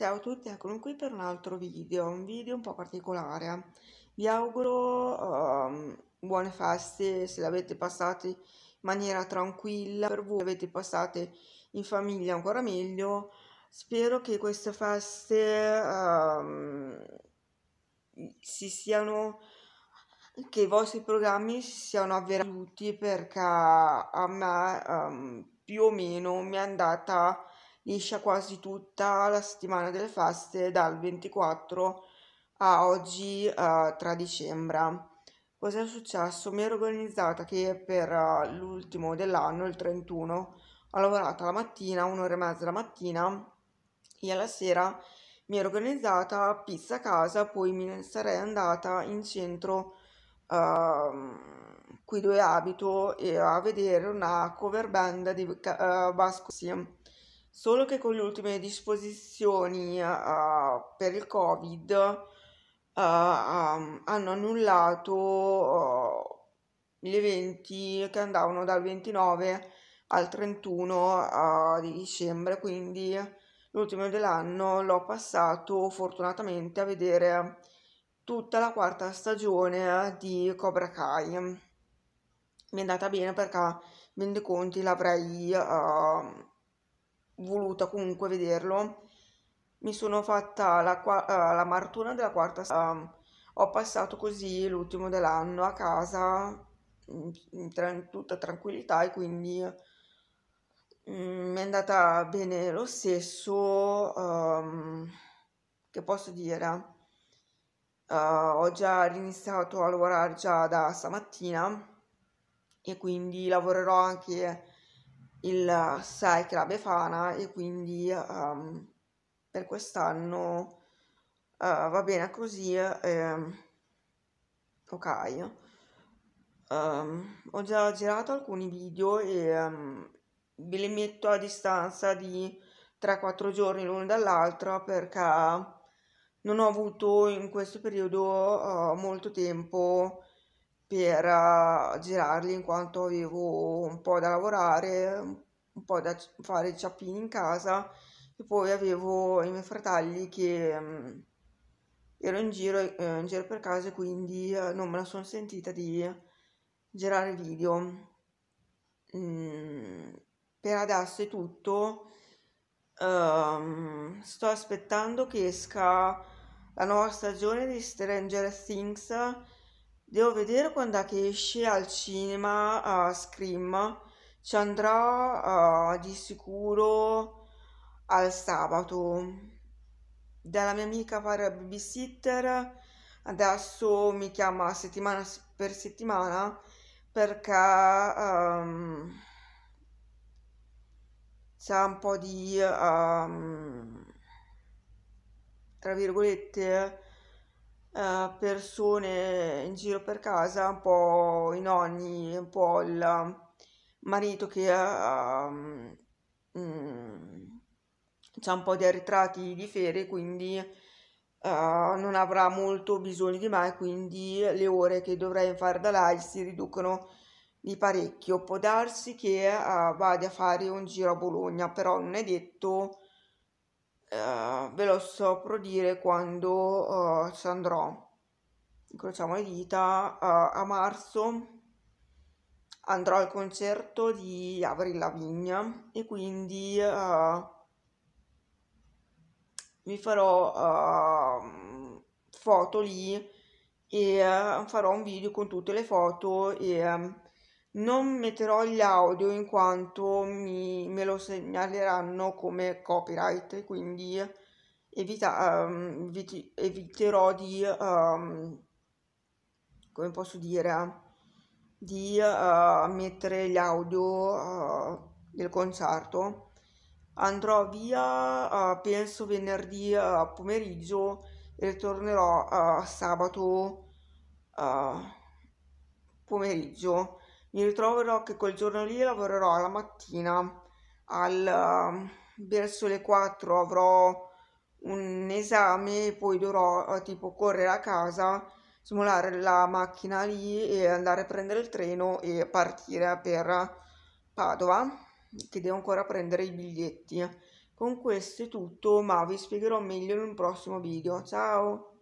Ciao a tutti, eccomi qui per un altro video, un video un po' particolare. Eh. Vi auguro um, buone feste, se le avete passate in maniera tranquilla, per voi le avete passate in famiglia ancora meglio. Spero che queste feste um, si siano che i vostri programmi siano avveruti perché a me um, più o meno mi è andata liscia quasi tutta la settimana delle feste dal 24 a oggi eh, 3 dicembre. Cos'è successo? Mi ero organizzata che per uh, l'ultimo dell'anno, il 31, ho lavorato la mattina, un'ora e mezza la mattina e alla sera mi ero organizzata pizza a casa, poi mi sarei andata in centro uh, qui dove abito e a vedere una cover band di uh, eh, Vasco. Sì solo che con le ultime disposizioni uh, per il Covid uh, um, hanno annullato uh, gli eventi che andavano dal 29 al 31 di dicembre, quindi l'ultimo dell'anno l'ho passato fortunatamente a vedere tutta la quarta stagione di Cobra Kai. Mi è andata bene perché, ben dei conti, l'avrei ehm, voluta comunque vederlo, mi sono fatta la, uh, la martura della quarta uh, ho passato così l'ultimo dell'anno a casa in, tra in tutta tranquillità e quindi mm, mi è andata bene lo stesso um, che posso dire uh, ho già iniziato a lavorare già da stamattina e quindi lavorerò anche il sai che la Befana e quindi um, per quest'anno uh, va bene così. Eh, ok. Um, ho già girato alcuni video e um, ve li metto a distanza di 3-4 giorni l'uno dall'altro perché non ho avuto in questo periodo uh, molto tempo per eh, girarli in quanto avevo un po' da lavorare, un po' da fare ciappini in casa e poi avevo i miei fratelli che mh, mm, ero in giro, eh, in giro per casa e quindi eh, non me la sono sentita di girare video. Mm, per adesso è tutto. Um, sto aspettando che esca la nuova stagione di Stranger Things Devo vedere quando è che esce al cinema uh, Scream. Ci andrò uh, eh, di sicuro al sabato. Dalla mia amica fare babysitter. Adesso mi chiama settimana per settimana perché um, c'è un po' di um, tra virgolette eh, persone in giro per casa, un po' i nonni, un po' il marito che ha, um, un po' di arretrati di ferie, quindi... Uh, non avrà molto bisogno di me, quindi le ore che dovrei fare da live si riducono di parecchio. Può darsi che uh, vada a fare un giro a Bologna, però non è detto eh, ve lo saprò dire quando uh, ci andrò. Incrociamo le dita, uh, a marzo andrò al concerto di Avril Lavigne e quindi mi farò foto lì e farò un video con tutte le foto e non metterò gli audio in quanto mi, me lo segnaleranno come copyright, quindi evita, um, eviti, eviterò di, um, come posso dire, di uh, mettere gli audio uh, del concerto. Andrò via, uh, penso venerdì pomeriggio e ritornerò sabato pomeriggio mi ritroverò che quel giorno lì lavorerò alla mattina al, ehm, verso le 4 avrò un esame e poi dovrò eh, tipo correre a casa simulare la macchina lì e andare a prendere il treno e partire per Padova che devo ancora prendere i biglietti con questo è tutto ma vi spiegherò meglio in un prossimo video ciao